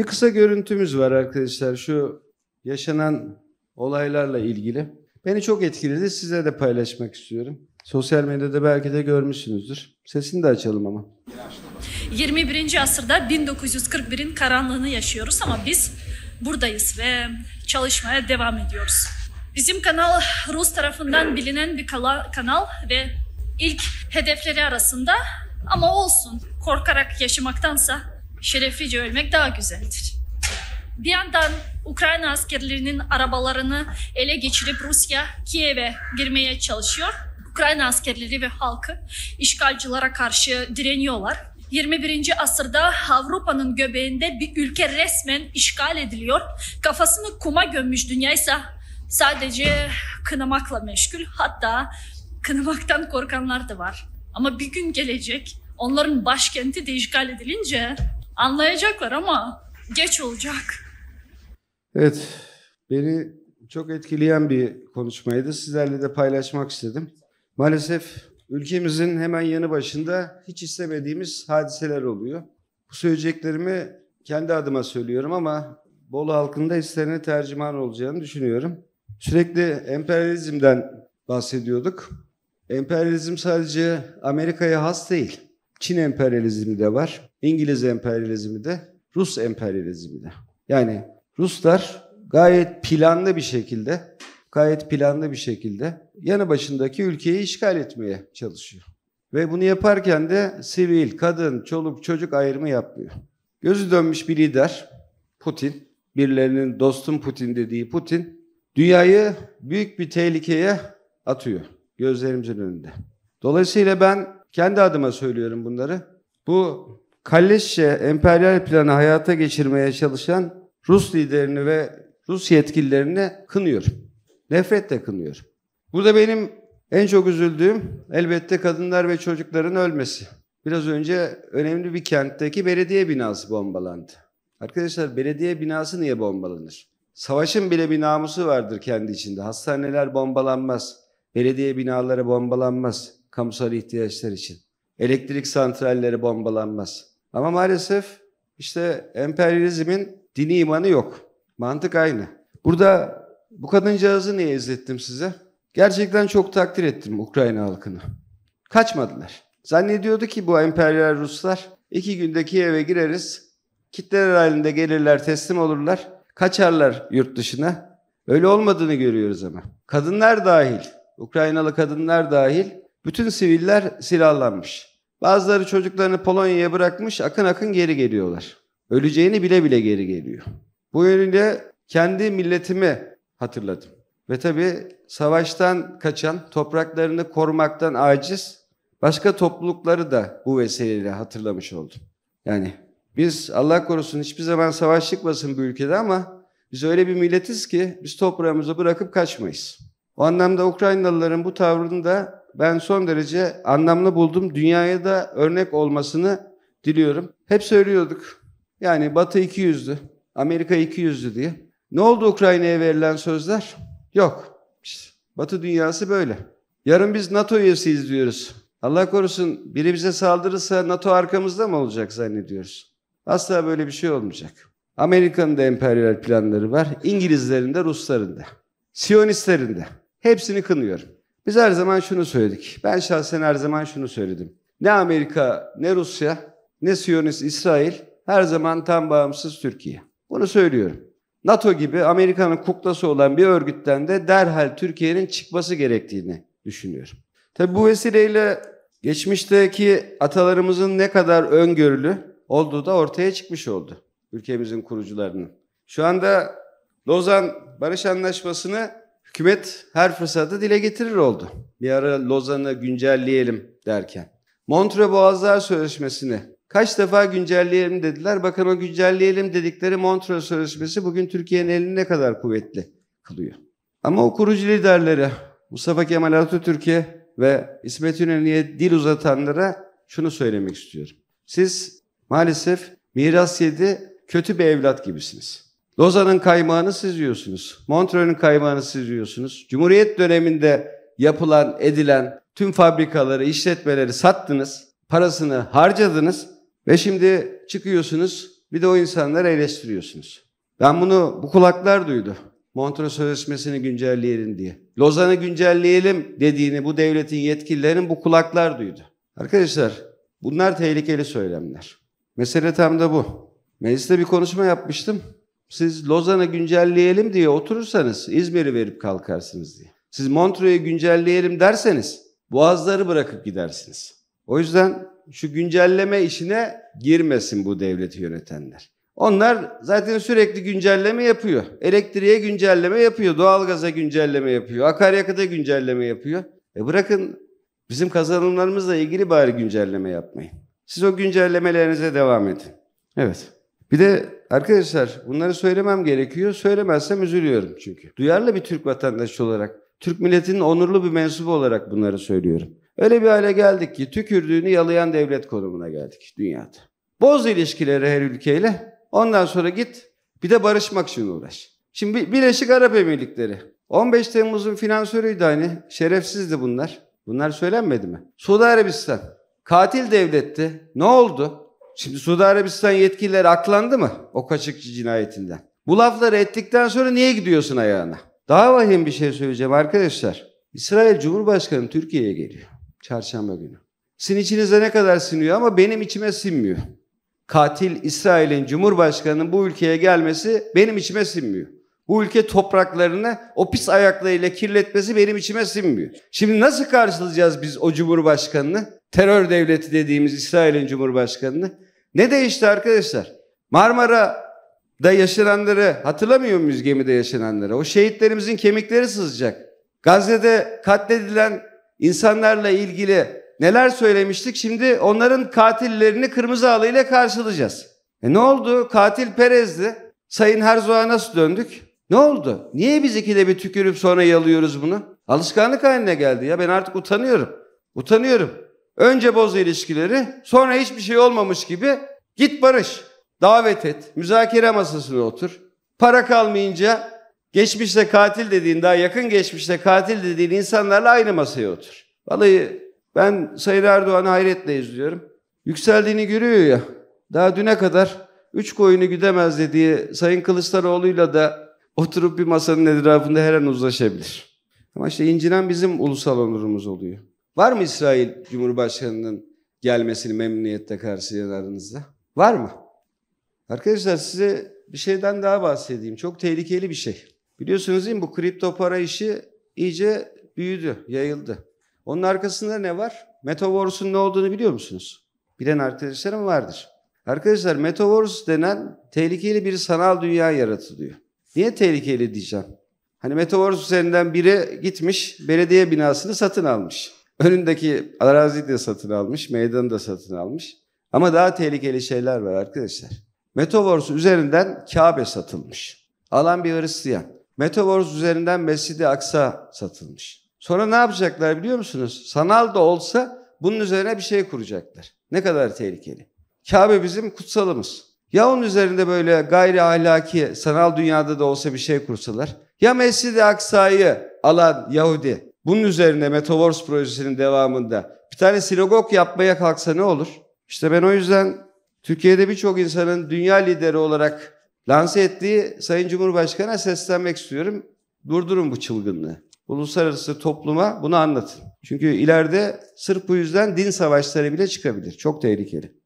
Bir kısa görüntümüz var arkadaşlar şu yaşanan olaylarla ilgili. Beni çok etkiledi. Size de paylaşmak istiyorum. Sosyal medyada belki de görmüşsünüzdür. Sesini de açalım ama. 21. asırda 1941'in karanlığını yaşıyoruz ama biz buradayız ve çalışmaya devam ediyoruz. Bizim kanal Rus tarafından bilinen bir kanal ve ilk hedefleri arasında ama olsun korkarak yaşamaktansa şereflice ölmek daha güzeldir. Bir yandan Ukrayna askerlerinin arabalarını ele geçirip Rusya Kiev'e girmeye çalışıyor. Ukrayna askerleri ve halkı işgalcılara karşı direniyorlar. 21. asırda Avrupa'nın göbeğinde bir ülke resmen işgal ediliyor. Kafasını kuma gömmüş dünya ise sadece kınamakla meşgul. Hatta kınamaktan korkanlar da var. Ama bir gün gelecek onların başkenti de işgal edilince Anlayacaklar ama geç olacak. Evet, beni çok etkileyen bir konuşmaydı. Sizlerle de paylaşmak istedim. Maalesef ülkemizin hemen yanı başında hiç istemediğimiz hadiseler oluyor. Bu söyleyeceklerimi kendi adıma söylüyorum ama Bolu halkında hislerine tercüman olacağını düşünüyorum. Sürekli emperyalizmden bahsediyorduk. Emperyalizm sadece Amerika'ya has değil. Çin emperyalizmi de var, İngiliz emperyalizmi de, Rus emperyalizmi de. Yani Ruslar gayet planlı bir şekilde, gayet planlı bir şekilde yanı başındaki ülkeyi işgal etmeye çalışıyor. Ve bunu yaparken de sivil, kadın, çoluk, çocuk ayrımı yapmıyor. Gözü dönmüş bir lider Putin, birilerinin dostum Putin dediği Putin, dünyayı büyük bir tehlikeye atıyor gözlerimizin önünde. Dolayısıyla ben kendi adıma söylüyorum bunları. Bu kalleşçe emperyal planı hayata geçirmeye çalışan Rus liderini ve Rus yetkililerini kınıyorum. Nefretle kınıyorum. Burada benim en çok üzüldüğüm elbette kadınlar ve çocukların ölmesi. Biraz önce önemli bir kentteki belediye binası bombalandı. Arkadaşlar belediye binası niye bombalanır? Savaşın bile bir namusu vardır kendi içinde. Hastaneler bombalanmaz. Belediye binaları bombalanmaz kamusal ihtiyaçlar için. Elektrik santralleri bombalanmaz. Ama maalesef işte emperyalizmin dini imanı yok. Mantık aynı. Burada bu kadıncağızı niye izlettim size? Gerçekten çok takdir ettim Ukrayna halkını. Kaçmadılar. Zannediyordu ki bu emperyal Ruslar iki gündeki eve gireriz, kitleler halinde gelirler, teslim olurlar, kaçarlar yurt dışına. Öyle olmadığını görüyoruz ama. Kadınlar dahil, Ukraynalı kadınlar dahil bütün siviller silahlanmış. Bazıları çocuklarını Polonya'ya bırakmış akın akın geri geliyorlar. Öleceğini bile bile geri geliyor. Bu yönüyle kendi milletimi hatırladım. Ve tabii savaştan kaçan, topraklarını korumaktan aciz başka toplulukları da bu vesileyle hatırlamış oldum. Yani biz Allah korusun hiçbir zaman savaş çıkmasın bu ülkede ama biz öyle bir milletiz ki biz toprağımızı bırakıp kaçmayız. O anlamda Ukraynalıların bu tavrını da ben son derece anlamlı buldum. Dünyaya da örnek olmasını diliyorum. Hep söylüyorduk. Yani Batı iki Amerika iki diye. Ne oldu Ukrayna'ya verilen sözler? Yok. Batı dünyası böyle. Yarın biz NATO üyesiyiz diyoruz. Allah korusun biri bize saldırırsa NATO arkamızda mı olacak zannediyoruz. Asla böyle bir şey olmayacak. Amerika'nın da emperyal planları var. İngilizlerin de, Rusların da. Siyonistlerin de. Hepsini kınıyorum. Biz her zaman şunu söyledik. Ben şahsen her zaman şunu söyledim. Ne Amerika, ne Rusya, ne Siyonist İsrail her zaman tam bağımsız Türkiye. Bunu söylüyorum. NATO gibi Amerika'nın kuklası olan bir örgütten de derhal Türkiye'nin çıkması gerektiğini düşünüyorum. Tabi bu vesileyle geçmişteki atalarımızın ne kadar öngörülü olduğu da ortaya çıkmış oldu. Ülkemizin kurucularının. Şu anda Lozan Barış Anlaşması'nı Hükümet her fırsatta dile getirir oldu. Bir ara Lozan'ı güncelleyelim derken. Montre Boğazlar Sözleşmesi'ni kaç defa güncelleyelim dediler. Bakın o güncelleyelim dedikleri Montre Sözleşmesi bugün Türkiye'nin elini ne kadar kuvvetli kılıyor. Ama o kurucu liderleri Mustafa Kemal Atatürk'e ve İsmet İnönü'ye dil uzatanlara şunu söylemek istiyorum. Siz maalesef miras yedi kötü bir evlat gibisiniz. Lozan'ın kaymağını siz yiyorsunuz. Montreux'un kaymağını siz yiyorsunuz. Cumhuriyet döneminde yapılan, edilen tüm fabrikaları, işletmeleri sattınız. Parasını harcadınız ve şimdi çıkıyorsunuz bir de o insanları eleştiriyorsunuz. Ben bunu bu kulaklar duydu. Montreux Sözleşmesi'ni güncelleyelim diye. Lozan'ı güncelleyelim dediğini bu devletin yetkililerinin bu kulaklar duydu. Arkadaşlar bunlar tehlikeli söylemler. Mesele tam da bu. Mecliste bir konuşma yapmıştım. Siz Lozan'ı güncelleyelim diye oturursanız İzmir'i verip kalkarsınız diye. Siz Montreux'u güncelleyelim derseniz boğazları bırakıp gidersiniz. O yüzden şu güncelleme işine girmesin bu devleti yönetenler. Onlar zaten sürekli güncelleme yapıyor. Elektriğe güncelleme yapıyor, doğalgaza güncelleme yapıyor, akaryakıta güncelleme yapıyor. E bırakın bizim kazanımlarımızla ilgili bari güncelleme yapmayın. Siz o güncellemelerinize devam edin. Evet. Bir de Arkadaşlar bunları söylemem gerekiyor. Söylemezsem üzülüyorum çünkü. Duyarlı bir Türk vatandaşı olarak, Türk milletinin onurlu bir mensubu olarak bunları söylüyorum. Öyle bir hale geldik ki tükürdüğünü yalayan devlet konumuna geldik dünyada. Boz ilişkileri her ülkeyle. Ondan sonra git bir de barışmak için uğraş. Şimdi Birleşik Arap Emirlikleri. 15 Temmuz'un finansörüydü hani. Şerefsizdi bunlar. Bunlar söylenmedi mi? Suudi Arabistan. Katil devletti. Ne oldu? Şimdi Suudi Arabistan yetkilileri aklandı mı o kaçıkçı cinayetinden? Bu lafları ettikten sonra niye gidiyorsun ayağına? Daha vahim bir şey söyleyeceğim arkadaşlar. İsrail Cumhurbaşkanı Türkiye'ye geliyor. Çarşamba günü. Sizin içinize ne kadar siniyor ama benim içime sinmiyor. Katil İsrail'in Cumhurbaşkanı'nın bu ülkeye gelmesi benim içime sinmiyor bu ülke topraklarını o pis ayaklarıyla kirletmesi benim içime sinmiyor. Şimdi nasıl karşılayacağız biz o cumhurbaşkanını? Terör devleti dediğimiz İsrail'in cumhurbaşkanını. Ne değişti arkadaşlar? Marmara'da yaşananları hatırlamıyor muyuz gemide yaşananları? O şehitlerimizin kemikleri sızacak. Gazze'de katledilen insanlarla ilgili neler söylemiştik? Şimdi onların katillerini kırmızı halıyla karşılayacağız. E ne oldu? Katil Perez'di. Sayın Herzoğa nasıl döndük? Ne oldu? Niye biz ikide bir tükürüp sonra yalıyoruz bunu? Alışkanlık haline geldi ya ben artık utanıyorum. Utanıyorum. Önce boz ilişkileri sonra hiçbir şey olmamış gibi git barış. Davet et. Müzakere masasına otur. Para kalmayınca geçmişte katil dediğin daha yakın geçmişte katil dediğin insanlarla aynı masaya otur. Vallahi ben Sayın Erdoğan'ı hayretle izliyorum. Yükseldiğini görüyor ya. Daha düne kadar üç koyunu güdemez dediği Sayın Kılıçdaroğlu'yla da oturup bir masanın etrafında her an uzlaşabilir. Ama işte incinen bizim ulusal onurumuz oluyor. Var mı İsrail Cumhurbaşkanı'nın gelmesini memnuniyetle karşılayan Var mı? Arkadaşlar size bir şeyden daha bahsedeyim. Çok tehlikeli bir şey. Biliyorsunuz değil mi bu kripto para işi iyice büyüdü, yayıldı. Onun arkasında ne var? Metaverse'un ne olduğunu biliyor musunuz? Bilen arkadaşlarım vardır. Arkadaşlar Metaverse denen tehlikeli bir sanal dünya yaratılıyor. Niye tehlikeli diyeceğim? Hani Metaverse üzerinden biri gitmiş belediye binasını satın almış. Önündeki araziyi de satın almış, meydanı da satın almış. Ama daha tehlikeli şeyler var arkadaşlar. Metaverse üzerinden Kabe satılmış. Alan bir Hristiyan. Metaverse üzerinden Mescid-i Aksa satılmış. Sonra ne yapacaklar biliyor musunuz? Sanal da olsa bunun üzerine bir şey kuracaklar. Ne kadar tehlikeli. Kabe bizim kutsalımız. Ya onun üzerinde böyle gayri ahlaki sanal dünyada da olsa bir şey kursalar. Ya Mescid-i Aksa'yı alan Yahudi bunun üzerine Metaverse projesinin devamında bir tane sinagog yapmaya kalksa ne olur? İşte ben o yüzden Türkiye'de birçok insanın dünya lideri olarak lanse ettiği Sayın Cumhurbaşkanı'na seslenmek istiyorum. Durdurun bu çılgınlığı. Uluslararası topluma bunu anlatın. Çünkü ileride sırf bu yüzden din savaşları bile çıkabilir. Çok tehlikeli.